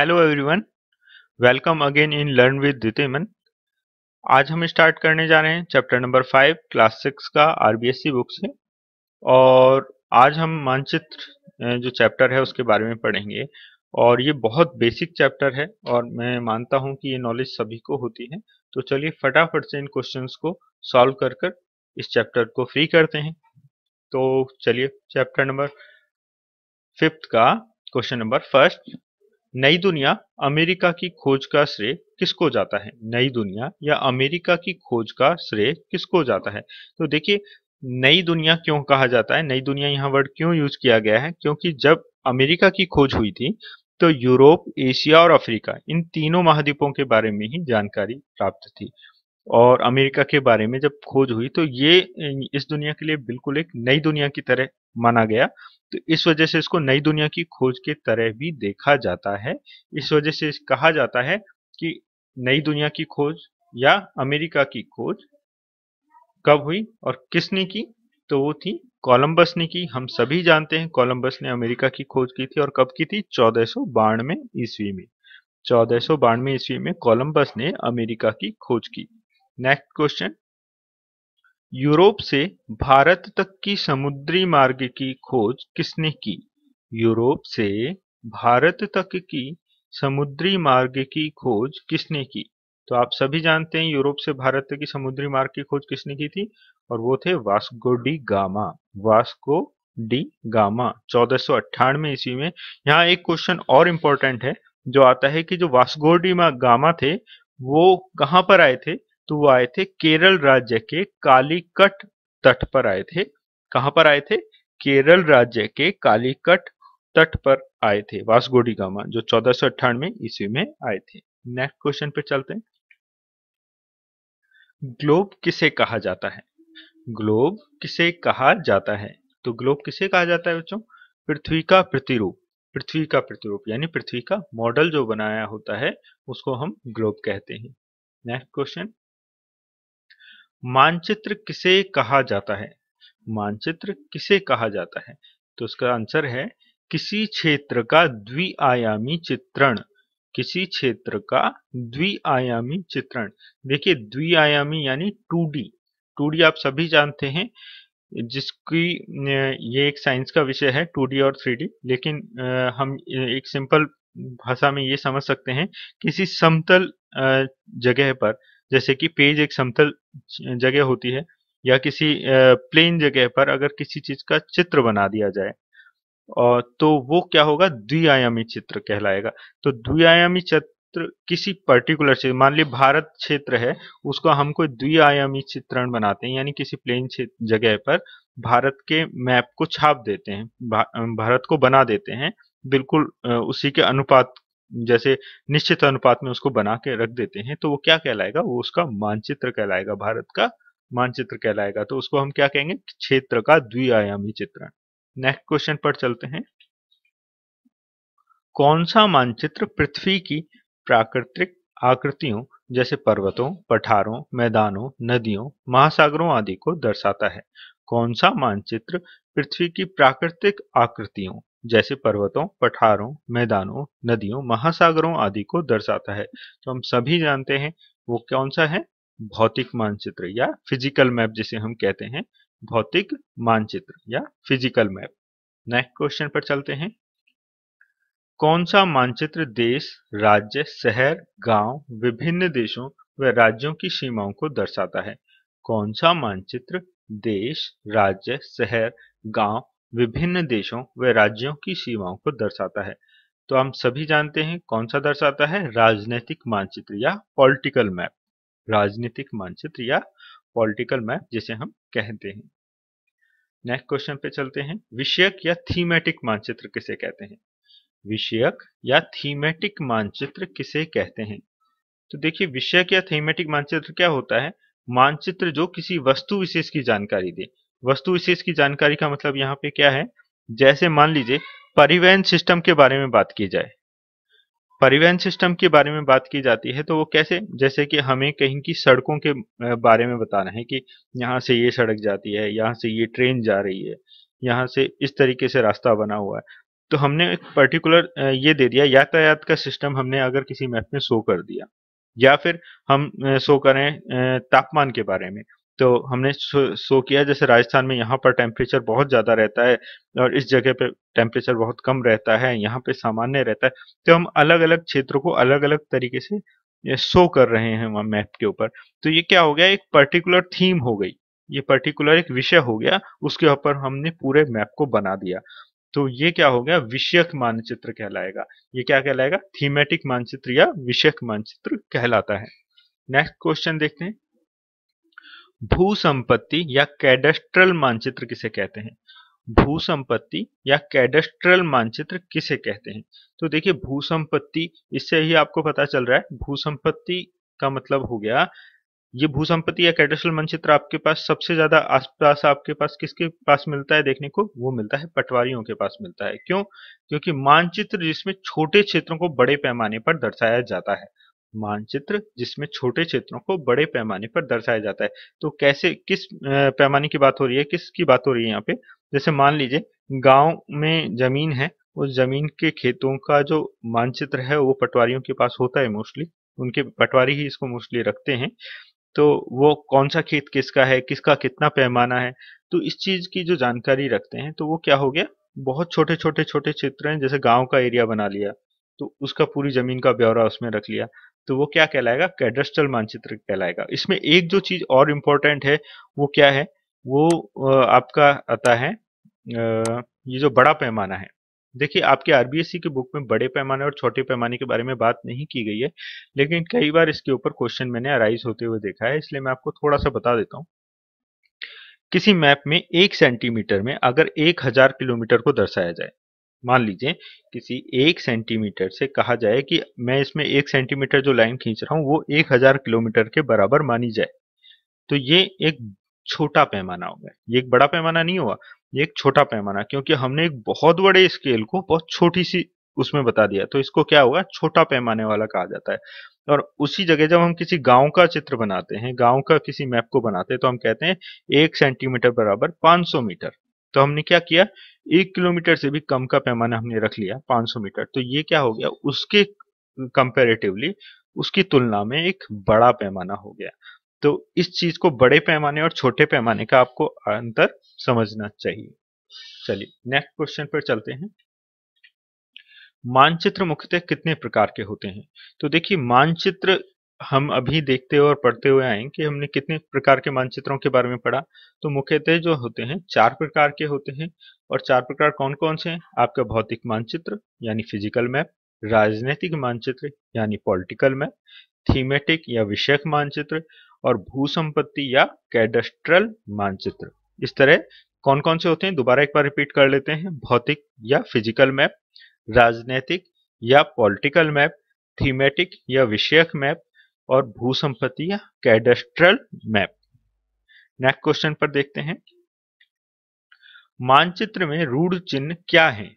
hello everyone welcome again in learn with Diman आज हम start करने जा रहे हैं chapter number five class six का आरबीएससी बुक से और आज हम मानचित्र जो चैप्टर है उसके बारे में पढ़ेंगे और ये बहुत बेसिक चैप्टर है और मैं मानता हूं कि ये नॉलेज सभी को होती है तो चलिए फटाफट से इन क्वेश्चन को सॉल्व कर कर इस चैप्टर को फ्री करते हैं तो चलिए चैप्टर नंबर फिफ्थ का क्वेश्चन नंबर फर्स्ट नई दुनिया अमेरिका की खोज का श्रेय किसको जाता है नई दुनिया या अमेरिका की खोज का श्रेय किसको जाता है तो देखिए नई दुनिया क्यों कहा जाता है नई दुनिया यहाँ वर्ड क्यों यूज किया गया है क्योंकि जब अमेरिका की खोज हुई थी तो यूरोप एशिया और अफ्रीका इन तीनों महाद्वीपों के बारे में ही जानकारी प्राप्त थी और अमेरिका के बारे में जब खोज हुई तो ये इस दुनिया के लिए बिल्कुल एक नई दुनिया की तरह माना गया तो इस वजह से इसको नई दुनिया की खोज के तरह भी देखा जाता है इस वजह से कहा जाता है कि नई दुनिया की खोज या अमेरिका की खोज कब हुई और किसने की तो वो थी कोलंबस ने की हम सभी जानते हैं कोलंबस ने अमेरिका की खोज की थी और कब की थी चौदह सौ बानवे ईस्वी में चौदह सौ बानवे ईस्वी में कोलंबस ने अमेरिका की खोज की नेक्स्ट क्वेश्चन यूरोप से भारत तक की समुद्री मार्ग की खोज किसने की यूरोप से भारत तक की समुद्री मार्ग की खोज किसने की तो आप सभी जानते हैं यूरोप से भारत तक की समुद्री मार्ग की खोज किसने की थी और वो थे Vasco da Gama Vasco da Gama चौदह में ईस्वी में यहाँ एक क्वेश्चन और इम्पोर्टेंट है जो आता है कि जो वास्को डी गामा थे वो कहाँ पर आए थे तो वो आए थे केरल राज्य के कालीकट तट पर आए थे कहां पर आए थे केरल राज्य के कालीकट तट पर आए थे वासगोडी गामा जो चौदह सौ अट्ठानवे ईस्वी में आए थे नेक्स्ट क्वेश्चन पे चलते हैं ग्लोब किसे कहा जाता है ग्लोब किसे कहा जाता है तो ग्लोब किसे कहा जाता है बच्चों पृथ्वी का प्रतिरूप पृथ्वी का प्रतिरूप यानी पृथ्वी का मॉडल जो बनाया होता है उसको हम ग्लोब कहते हैं नेक्स्ट क्वेश्चन मानचित्र किसे कहा जाता है मानचित्र किसे कहा जाता है तो उसका आंसर है किसी क्षेत्र का द्विआयामी चित्रण किसी क्षेत्र का द्विआयामी चित्रण देखिए द्विआयामी यानी टू डी टू डी आप सभी जानते हैं जिसकी ये एक साइंस का विषय है टू डी और थ्री डी लेकिन हम एक सिंपल भाषा में ये समझ सकते हैं किसी समतल जगह पर जैसे कि पेज एक समतल जगह होती है या किसी प्लेन जगह पर अगर किसी चीज का चित्र बना दिया जाए और तो वो क्या होगा द्विआयामी चित्र कहलाएगा तो द्विआयामी चित्र किसी पर्टिकुलर चीज मान ली भारत क्षेत्र है उसको हम कोई द्विआयामी चित्रण बनाते हैं यानी किसी प्लेन जगह पर भारत के मैप को छाप देते हैं भारत को बना देते हैं बिल्कुल उसी के अनुपात जैसे निश्चित अनुपात में उसको बना के रख देते हैं तो वो क्या कहलाएगा वो उसका मानचित्र कहलाएगा भारत का मानचित्र कहलाएगा तो उसको हम क्या कहेंगे क्षेत्र का द्विआयामी चित्रण नेक्स्ट क्वेश्चन पर चलते हैं कौन सा मानचित्र पृथ्वी की प्राकृतिक आकृतियों जैसे पर्वतों पठारों मैदानों नदियों महासागरों आदि को दर्शाता है कौन सा मानचित्र पृथ्वी की प्राकृतिक आकृतियों जैसे पर्वतों पठारों मैदानों नदियों महासागरों आदि को दर्शाता है तो हम सभी जानते हैं वो कौन सा है भौतिक मानचित्र या फिजिकल मैप जिसे हम कहते हैं भौतिक मानचित्र या फिजिकल मैप नेक्स्ट क्वेश्चन पर चलते हैं कौन सा मानचित्र देश राज्य शहर गांव विभिन्न देशों व राज्यों की सीमाओं को दर्शाता है कौन सा मानचित्र देश राज्य शहर गांव विभिन्न देशों व राज्यों की सीमाओं को दर्शाता है तो हम सभी जानते हैं कौन सा दर्शाता है राजनीतिक मानचित्र या पॉलिटिकल मैप राजनीतिक मानचित्र या पॉलिटिकल मैप जिसे हम कहते हैं नेक्स्ट क्वेश्चन पे चलते हैं विषयक या थीमेटिक मानचित्र किसे कहते हैं विषयक या थीमेटिक मानचित्र किसे कहते हैं तो देखिए विषयक या थीमेटिक मानचित्र क्या होता है मानचित्र जो किसी वस्तु विशेष की जानकारी दे वस्तु विशेष की जानकारी का मतलब यहाँ पे क्या है जैसे मान लीजिए परिवहन सिस्टम के बारे में बात की जाए परिवहन सिस्टम के बारे में बात की जाती है तो वो कैसे जैसे कि हमें कहीं की सड़कों के बारे में बताना है कि यहाँ से ये सड़क जाती है यहाँ से ये ट्रेन जा रही है यहाँ से इस तरीके से रास्ता बना हुआ है तो हमने एक पर्टिकुलर ये दे दिया यातायात का सिस्टम हमने अगर किसी मैप में शो कर दिया या फिर हम शो करें तापमान के बारे में तो हमने शो, किया जैसे राजस्थान में यहाँ पर टेम्परेचर बहुत ज़्यादा रहता है और इस जगह पे टेम्परेचर बहुत कम रहता है यहाँ पे सामान्य रहता है तो हम अलग अलग क्षेत्रों को अलग अलग तरीके से शो कर रहे हैं वहाँ मैप के ऊपर तो ये क्या हो गया एक पर्टिकुलर थीम हो गई ये पर्टिकुलर एक विषय हो गया उसके ऊपर हमने पूरे मैप को बना दिया तो ये क्या हो गया विषयक मानचित्र कहलाएगा ये क्या कहलाएगा थीमेटिक मानचित्र या विषयक मानचित्र कहलाता है नेक्स्ट क्वेश्चन देखते हैं भू संपत्ति या कैडस्ट्रल मानचित्र किसे कहते हैं भू संपत्ति या कैडस्ट्रल मानचित्र किसे कहते हैं तो देखिए भू संपत्ति इससे ही आपको पता चल रहा है भू संपत्ति का मतलब हो गया ये भू संपत्ति या कैडस्ट्रल मानचित्र आपके पास सबसे ज्यादा आसपास आपके पास किसके पास मिलता है देखने को वो मिलता है पटवारियों के पास मिलता है क्यों क्योंकि मानचित्र जिसमें छोटे क्षेत्रों को बड़े पैमाने पर दर्शाया जाता है मानचित्र जिसमें छोटे क्षेत्रों को बड़े पैमाने पर दर्शाया जाता है तो कैसे किस पैमाने की बात हो रही है किसकी बात हो रही है यहाँ पे जैसे मान लीजिए गांव में जमीन है उस जमीन के खेतों का जो मानचित्र है वो पटवारियों के पास होता है मोस्टली उनके पटवारी ही इसको मोस्टली रखते हैं तो वो कौन सा खेत किसका है किसका कितना पैमाना है तो इस चीज की जो जानकारी रखते हैं तो वो क्या हो गया बहुत छोटे छोटे छोटे क्षेत्र हैं जैसे गांव का एरिया बना लिया तो उसका पूरी जमीन का ब्यौरा उसमें रख लिया तो वो क्या कहलाएगा कैडस्ट्रल मानचित्र कहलाएगा इसमें एक जो चीज और इम्पोर्टेंट है वो क्या है वो आपका आता है ये जो बड़ा पैमाना है देखिए आपके आरबीएससी की बुक में बड़े पैमाने और छोटे पैमाने के बारे में बात नहीं की गई है लेकिन कई बार इसके ऊपर क्वेश्चन मैंने अराइज होते हुए देखा है इसलिए मैं आपको थोड़ा सा बता देता हूँ किसी मैप में एक सेंटीमीटर में अगर एक हजार किलोमीटर को दर्शाया जाए मान लीजिए किसी एक सेंटीमीटर से कहा जाए कि मैं इसमें एक सेंटीमीटर जो लाइन खींच रहा हूं वो एक हजार किलोमीटर के बराबर मानी जाए तो ये एक छोटा पैमाना होगा ये एक बड़ा पैमाना नहीं हुआ ये एक छोटा पैमाना क्योंकि हमने एक बहुत बड़े स्केल को बहुत छोटी सी उसमें बता दिया तो इसको क्या हुआ छोटा पैमाने वाला कहा जाता है और उसी जगह जब हम किसी गांव का चित्र बनाते हैं गांव का किसी मैप को बनाते हैं तो हम कहते हैं एक सेंटीमीटर बराबर 500 मीटर तो हमने क्या किया एक किलोमीटर से भी कम का पैमाना हमने रख लिया 500 मीटर तो ये क्या हो गया उसके कंपेरेटिवली उसकी तुलना में एक बड़ा पैमाना हो गया तो इस चीज को बड़े पैमाने और छोटे पैमाने का आपको अंतर समझना चाहिए चलिए नेक्स्ट क्वेश्चन पर चलते हैं मानचित्र मुख्यतः कितने प्रकार के होते हैं तो देखिए मानचित्र हम अभी देखते और पढ़ते हुए आए कि हमने कितने प्रकार के मानचित्रों के बारे में पढ़ा तो मुख्यतः जो होते हैं चार प्रकार के होते हैं और चार प्रकार कौन कौन से हैं आपका भौतिक मानचित्र यानी फिजिकल मैप राजनीतिक मानचित्र यानी पॉलिटिकल मैप थीमेटिक या विषयक मानचित्र और भू संपत्ति या कैडस्ट्रल मानचित्र इस तरह कौन कौन से होते हैं दोबारा एक बार रिपीट कर लेते हैं भौतिक या फिजिकल मैप राजनीतिक या पॉलिटिकल मैप थीमेटिक या विषयक मैप और भू संपत्ति या कैडेस्ट्रल मैप नेक्स्ट क्वेश्चन पर देखते हैं मानचित्र में रूढ़ चिन्ह क्या है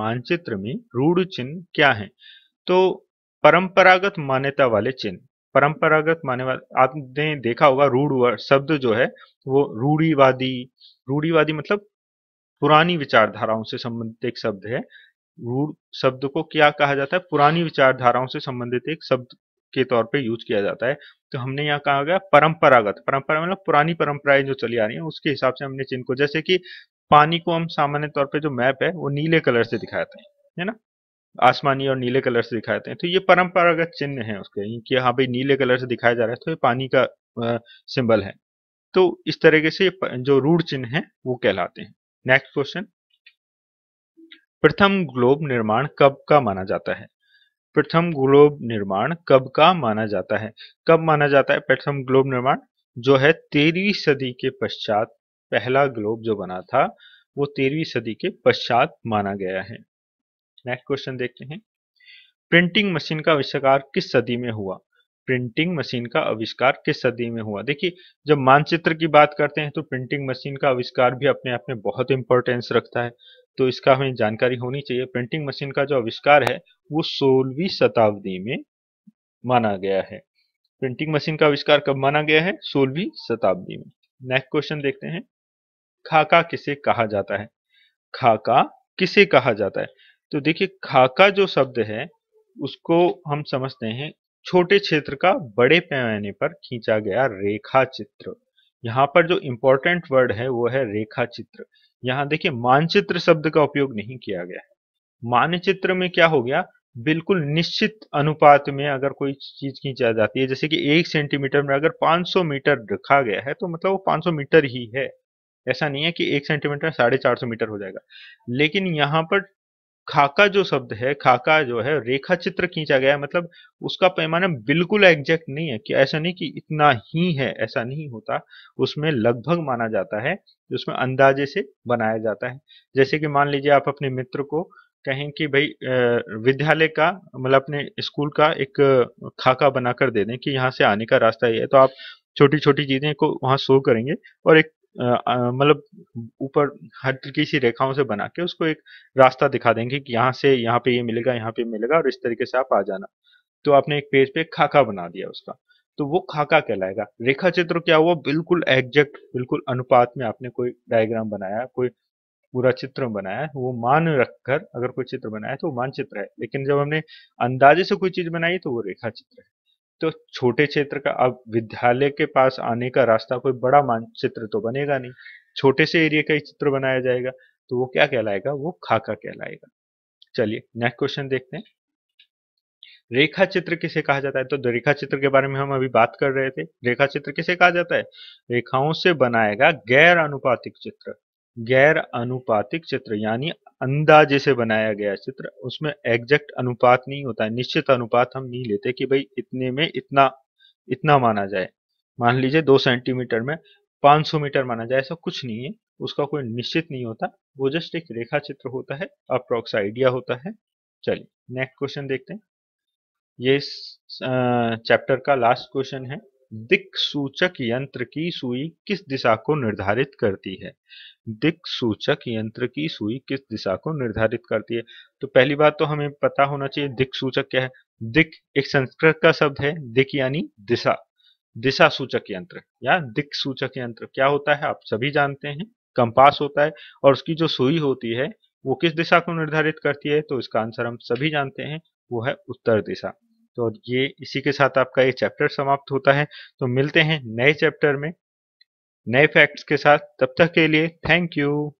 मानचित्र में रूढ़ चिन्ह क्या है तो परंपरागत मान्यता वाले चिन्ह परंपरागत माने वाले आपने देखा होगा रूढ़ शब्द जो है वो रूढ़ीवादी रूढ़ीवादी मतलब पुरानी विचारधाराओं से संबंधित एक शब्द है रूढ़ शब्द को क्या कहा जाता है पुरानी विचारधाराओं से संबंधित एक शब्द के तौर पे यूज किया जाता है तो हमने यहाँ कहा गया परंपरागत परंपरा मतलब पुरानी परंपराएं जो चली आ रही हैं उसके हिसाब से हमने चिन्ह को जैसे कि पानी को हम सामान्य तौर पे जो मैप है वो नीले कलर से दिखाते हैं है ना आसमानी और नीले कलर से दिखाते हैं तो ये परंपरागत चिन्ह है उसके कि हाँ भाई नीले कलर से दिखाया जा रहा है तो ये पानी का सिंबल है तो इस तरीके से जो रूढ़ चिन्ह है वो कहलाते हैं नेक्स्ट क्वेश्चन प्रथम ग्लोब निर्माण कब का माना जाता है प्रथम ग्लोब निर्माण कब का माना जाता है कब माना जाता है प्रथम ग्लोब निर्माण जो है तेरहवीं सदी के पश्चात पहला ग्लोब जो बना था वो तेरहवीं सदी के पश्चात माना गया है नेक्स्ट क्वेश्चन देखते हैं प्रिंटिंग मशीन का आविष्कार किस सदी में हुआ प्रिंटिंग मशीन का आविष्कार किस सदी में हुआ देखिए जब मानचित्र की बात करते हैं तो प्रिंटिंग मशीन का आविष्कार भी अपने आप में बहुत इंपॉर्टेंस रखता है तो इसका हमें जानकारी होनी चाहिए प्रिंटिंग मशीन का जो आविष्कार है वो सोलहवीं शताब्दी में माना गया है प्रिंटिंग मशीन का आविष्कार कब माना गया है सोलहवीं शताब्दी में नेक्स्ट क्वेश्चन देखते हैं खाका किसे कहा जाता है खाका किसे कहा जाता है तो देखिए खाका जो शब्द है उसको हम समझते हैं छोटे क्षेत्र का बड़े पैमाने पर खींचा गया चित्र यहाँ पर जो इम्पोर्टेंट वर्ड है वो है चित्र यहाँ देखिए मानचित्र शब्द का उपयोग नहीं किया गया है मानचित्र में क्या हो गया बिल्कुल निश्चित अनुपात में अगर कोई चीज खींचा जाती है जैसे कि एक सेंटीमीटर में अगर 500 मीटर रखा गया है तो मतलब वो 500 मीटर ही है ऐसा नहीं है कि एक सेंटीमीटर साढ़े चार सौ मीटर हो जाएगा लेकिन यहाँ पर खाका जो शब्द है खाका जो है रेखा चित्र खींचा गया है मतलब उसका पैमाना बिल्कुल एग्जैक्ट नहीं है कि ऐसा नहीं कि इतना ही है ऐसा नहीं होता उसमें लगभग माना जाता है उसमें अंदाजे से बनाया जाता है जैसे कि मान लीजिए आप अपने मित्र को कहें कि भाई विद्यालय का मतलब अपने स्कूल का एक खाका बनाकर दे दें कि यहाँ से आने का रास्ता ये है तो आप छोटी छोटी चीजें को वहाँ शो करेंगे और एक मतलब ऊपर तरीके से रेखाओं से बना के उसको एक रास्ता दिखा देंगे कि यहाँ से यहाँ पे ये यह मिलेगा यहाँ पे मिलेगा और इस तरीके से आप आ जाना तो आपने एक पेज पे खाका बना दिया उसका तो वो खाका कहलाएगा रेखा चित्र क्या हुआ बिल्कुल एग्जैक्ट बिल्कुल अनुपात में आपने कोई डायग्राम बनाया कोई पूरा चित्र बनाया है वो मान रखकर अगर कोई चित्र बनाया तो वो मानचित्र है लेकिन जब हमने अंदाजे से कोई चीज बनाई तो वो रेखा चित्र है तो छोटे क्षेत्र का अब विद्यालय के पास आने का रास्ता कोई बड़ा मानचित्र तो बनेगा नहीं छोटे से एरिया का ही चित्र बनाया जाएगा तो वो क्या कहलाएगा वो खाका कहलाएगा चलिए नेक्स्ट क्वेश्चन देखते हैं रेखा चित्र किसे कहा जाता है तो रेखा चित्र के बारे में हम अभी बात कर रहे थे रेखा चित्र किसे कहा जाता है रेखाओं से बनाएगा गैर अनुपातिक चित्र गैर अनुपातिक चित्र यानी अंदाजे से बनाया गया चित्र उसमें एग्जैक्ट अनुपात नहीं होता है निश्चित अनुपात हम नहीं लेते कि भाई इतने में इतना इतना माना जाए मान लीजिए दो सेंटीमीटर में 500 मीटर माना जाए ऐसा कुछ नहीं है उसका कोई निश्चित नहीं होता वो जस्ट एक रेखा चित्र होता है अप्रोक्स आइडिया होता है चलिए नेक्स्ट क्वेश्चन देखते हैं ये चैप्टर का लास्ट क्वेश्चन है दिक सूचक यंत्र की सुई किस दिशा को निर्धारित करती है सूचक यंत्र की सुई किस दिशा को निर्धारित करती है तो पहली बात तो हमें पता होना चाहिए सूचक क्या है दिक एक संस्कृत का शब्द है दिक यानी दिशा दिशा सूचक यंत्र या दिक सूचक यंत्र क्या होता है आप सभी जानते हैं कंपास होता है और उसकी जो सुई होती है वो किस दिशा को निर्धारित करती है तो इसका आंसर हम सभी जानते हैं वो है उत्तर दिशा तो ये इसी के साथ आपका ये चैप्टर समाप्त होता है तो मिलते हैं नए चैप्टर में नए फैक्ट्स के साथ तब तक के लिए थैंक यू